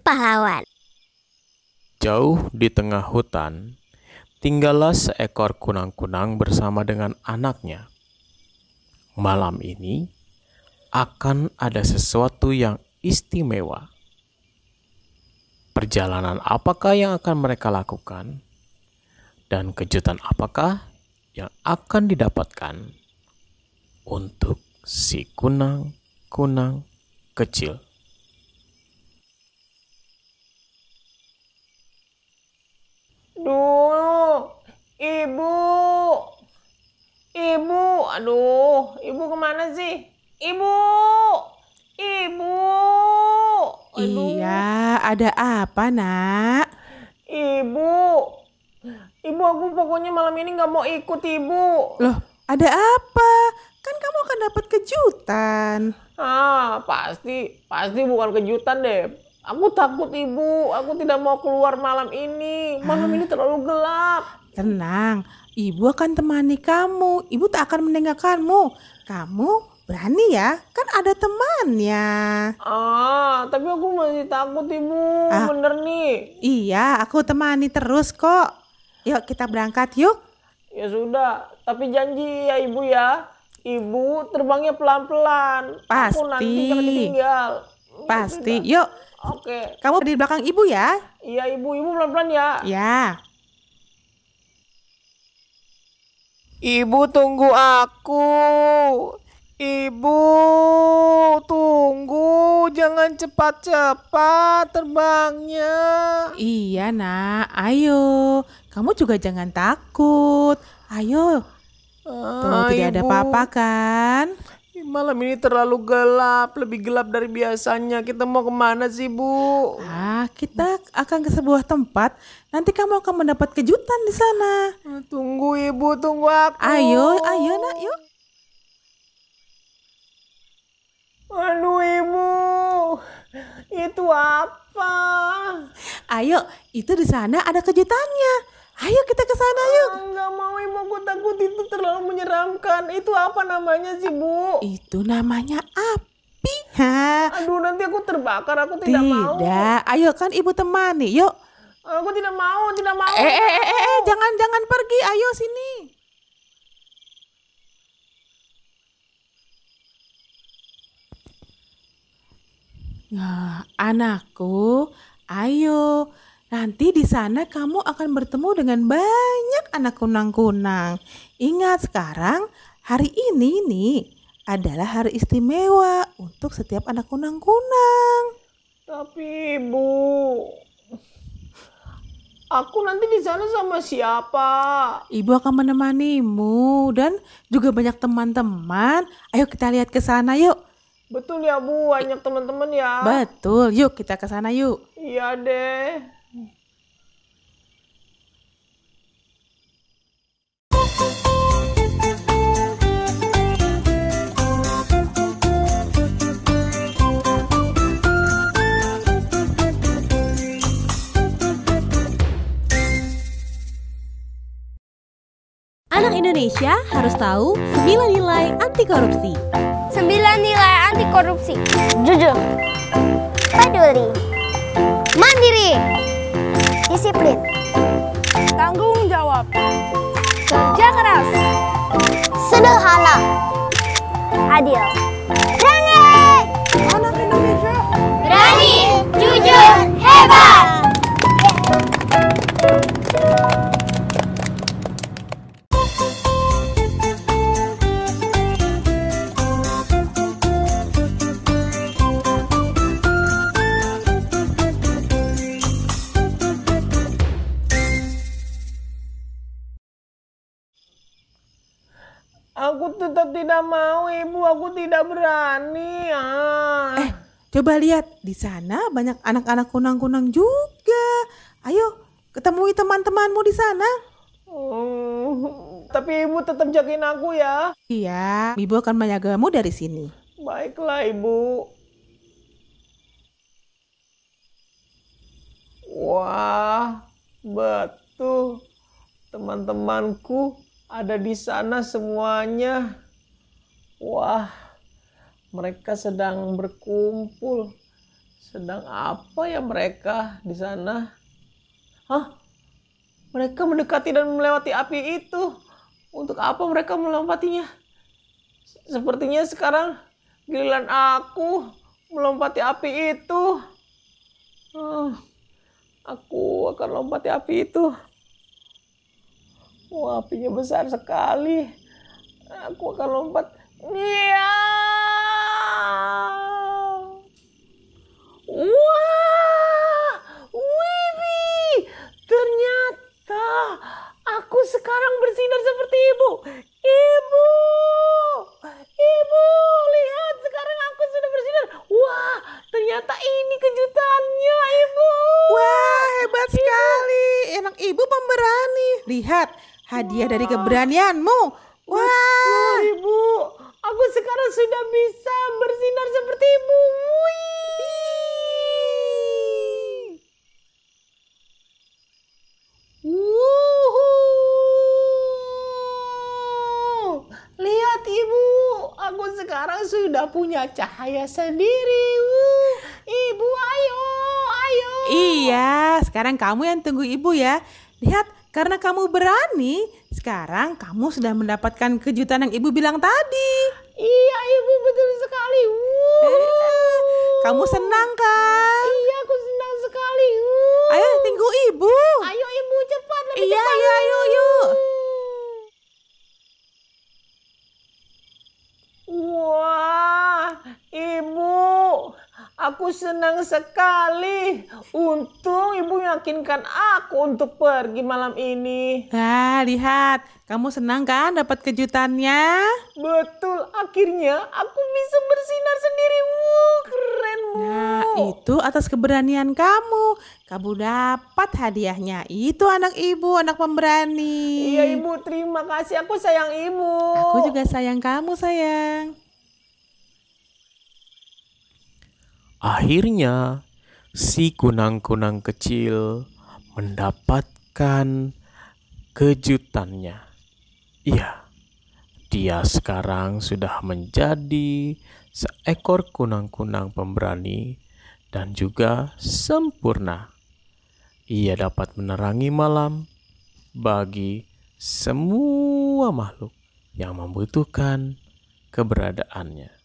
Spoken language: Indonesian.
pahlawan. Jauh di tengah hutan, tinggallah seekor kunang-kunang bersama dengan anaknya. Malam ini akan ada sesuatu yang istimewa. Perjalanan apakah yang akan mereka lakukan? Dan kejutan apakah yang akan didapatkan untuk si kunang-kunang kecil? Dulu, ibu, ibu, aduh, ibu kemana sih? Ibu, ibu. Iya, aduh. Iya, ada apa nak? Ibu, ibu aku pokoknya malam ini nggak mau ikut ibu. Loh, ada apa? Kan kamu akan dapat kejutan. Ah, pasti, pasti bukan kejutan deh Aku takut ibu, aku tidak mau keluar malam ini. Malam ini terlalu gelap. Tenang, ibu akan temani kamu. Ibu tak akan meninggalkanmu. Kamu berani ya, kan ada temannya. Ah, tapi aku masih takut ibu, ah, bener nih. Iya, aku temani terus kok. Yuk kita berangkat yuk. Ya sudah, tapi janji ya ibu ya. Ibu terbangnya pelan-pelan. Pasti. Aku nanti jangan ditinggal. Pasti, yuk. Oke. Kamu di belakang ibu ya? Iya ibu, ibu pelan-pelan ya. Ya. Ibu tunggu aku. Ibu tunggu, jangan cepat-cepat terbangnya. Iya nak, ayo. Kamu juga jangan takut. Ayo. Tunggu, ah, Tuh, tidak ibu. ada apa-apa kan? Malam ini terlalu gelap, lebih gelap dari biasanya. Kita mau kemana sih, Bu? Ah, kita akan ke sebuah tempat. Nanti kamu akan mendapat kejutan di sana. Ah, tunggu, Ibu, tunggu aku. Ayo, ayo, nak, yuk. Aduh, Ibu. Itu apa? Ayo, itu di sana ada kejutannya. Ayo kita ke sana ah, yuk. Ah, nggak mau ibu, aku takut itu terlalu menyeramkan. Itu apa namanya sih bu? Itu namanya api. Ha? Aduh nanti aku terbakar, aku tidak, tidak. mau. Tidak, ayo kan ibu temani, yuk. Aku tidak mau, tidak mau. Eh, eh, eh, eh, eh, jangan, jangan pergi. Ayo sini. Nah, anakku, ayo Nanti di sana kamu akan bertemu dengan banyak anak kunang-kunang. Ingat sekarang hari ini nih adalah hari istimewa untuk setiap anak kunang-kunang. Tapi ibu, aku nanti di sana sama siapa? Ibu akan menemanimu dan juga banyak teman-teman. Ayo kita lihat ke sana yuk. Betul ya Bu, banyak teman-teman ya. Betul, yuk kita ke sana yuk. Iya deh. Indonesia harus tahu 9 nilai anti korupsi. 9 nilai anti korupsi. Jujur. Peduli. Mandiri. Disiplin. Tanggung jawab. Kerja keras. Sederhana. Adil. Rene! Anak tetap tidak mau ibu, aku tidak berani. Ah. Eh, coba lihat di sana banyak anak-anak kunang-kunang juga. Ayo, ketemui teman-temanmu di sana. oh, tapi ibu tetap jagain aku ya. Iya, ibu akan menjagamu dari sini. Baiklah ibu. Wah, betul teman-temanku ada di sana semuanya. Wah, mereka sedang berkumpul. Sedang apa ya mereka di sana? Hah? Mereka mendekati dan melewati api itu. Untuk apa mereka melompatinya? Sepertinya sekarang giliran aku melompati api itu. Uh, aku akan lompati api itu. Wah, apinya besar sekali. Aku akan lompat. Iya. Wah! Wibi! Ternyata aku sekarang bersinar seperti ibu. Ibu! Ibu, lihat sekarang aku sudah bersinar. Wah, ternyata ini kejutannya, Ibu. Wah, hebat ibu. sekali. Enak, ibu pemberani. Lihat, Hadiah dari keberanianmu. Wah, ibu, aku sekarang sudah bisa bersinar seperti ibu. Lihat ibu, aku sekarang sudah punya cahaya sendiri. ibu, ayo, ayo. Iya, sekarang kamu yang tunggu ibu ya. Lihat, karena kamu berani, sekarang kamu sudah mendapatkan kejutan yang ibu bilang tadi. Iya, ibu betul sekali. Eh, eh, Wuh. kamu senang kan? Iya, aku senang sekali. Ayo, tunggu ibu. Ayo ibu cepat, iya, cepat. Iya, ayo yuk. Aku senang sekali. Untung ibu yakinkan aku untuk pergi malam ini. Ah, lihat. Kamu senang kan dapat kejutannya? Betul, akhirnya aku bisa bersinar sendiri. Wuh, keren, Bu. Nah, itu atas keberanian kamu. Kamu dapat hadiahnya. Itu anak ibu, anak pemberani. Iya, Ibu. Terima kasih. Aku sayang Ibu. Aku juga sayang kamu, sayang. Akhirnya, si kunang-kunang kecil mendapatkan kejutannya. Iya, dia sekarang sudah menjadi seekor kunang-kunang pemberani dan juga sempurna. Ia dapat menerangi malam bagi semua makhluk yang membutuhkan keberadaannya.